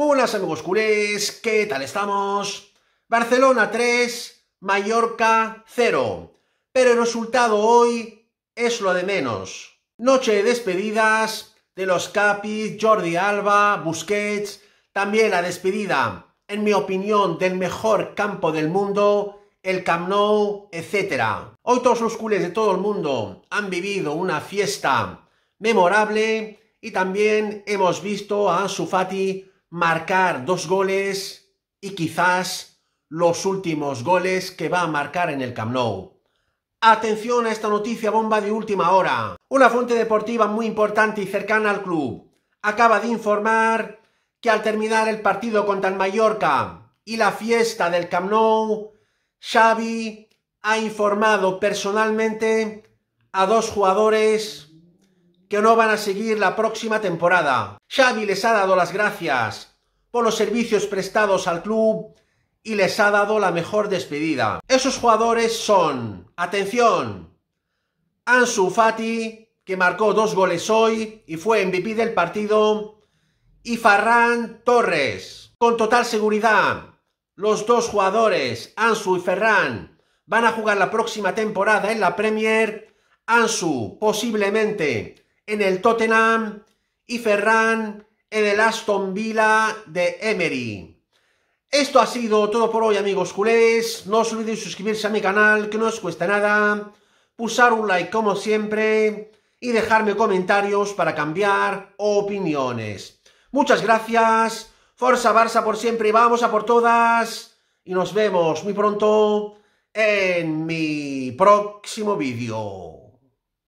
Buenas amigos culés, ¿qué tal estamos? Barcelona 3, Mallorca 0. Pero el resultado hoy es lo de menos. Noche de despedidas de los Capis, Jordi Alba, Busquets, también la despedida, en mi opinión, del mejor campo del mundo, el Camp Nou, etc. Hoy todos los culés de todo el mundo han vivido una fiesta memorable y también hemos visto a Ansu Fati marcar dos goles y quizás los últimos goles que va a marcar en el Camp Nou. Atención a esta noticia bomba de última hora. Una fuente deportiva muy importante y cercana al club acaba de informar que al terminar el partido contra el Mallorca y la fiesta del Camp Nou, Xavi ha informado personalmente a dos jugadores que no van a seguir la próxima temporada. Xavi les ha dado las gracias por los servicios prestados al club y les ha dado la mejor despedida. Esos jugadores son, atención, Ansu Fati, que marcó dos goles hoy y fue MVP del partido, y Ferran Torres. Con total seguridad, los dos jugadores, Ansu y Ferran, van a jugar la próxima temporada en la Premier. Ansu posiblemente en el Tottenham y Ferran en el Aston Villa de Emery. Esto ha sido todo por hoy amigos culés, no os olvidéis suscribirse a mi canal que no os cuesta nada, pulsar un like como siempre y dejarme comentarios para cambiar opiniones. Muchas gracias, Forza Barça por siempre, y vamos a por todas y nos vemos muy pronto en mi próximo vídeo.